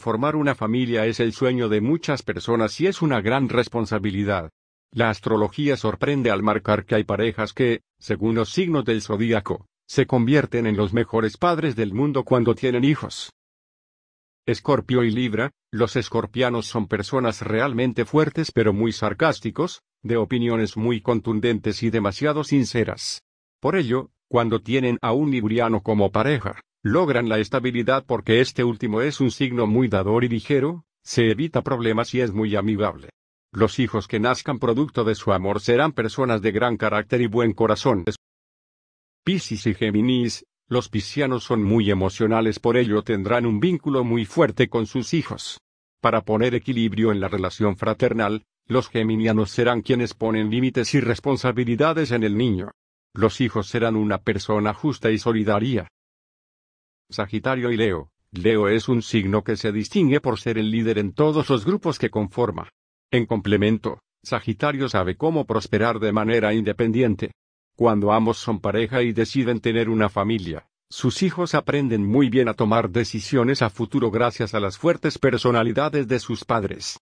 Formar una familia es el sueño de muchas personas y es una gran responsabilidad. La astrología sorprende al marcar que hay parejas que, según los signos del zodíaco, se convierten en los mejores padres del mundo cuando tienen hijos. Escorpio y Libra, los escorpianos son personas realmente fuertes pero muy sarcásticos, de opiniones muy contundentes y demasiado sinceras. Por ello, cuando tienen a un libriano como pareja, Logran la estabilidad porque este último es un signo muy dador y ligero, se evita problemas y es muy amigable. Los hijos que nazcan producto de su amor serán personas de gran carácter y buen corazón. Piscis y Geminis, los piscianos son muy emocionales por ello tendrán un vínculo muy fuerte con sus hijos. Para poner equilibrio en la relación fraternal, los geminianos serán quienes ponen límites y responsabilidades en el niño. Los hijos serán una persona justa y solidaria. Sagitario y Leo. Leo es un signo que se distingue por ser el líder en todos los grupos que conforma. En complemento, Sagitario sabe cómo prosperar de manera independiente. Cuando ambos son pareja y deciden tener una familia, sus hijos aprenden muy bien a tomar decisiones a futuro gracias a las fuertes personalidades de sus padres.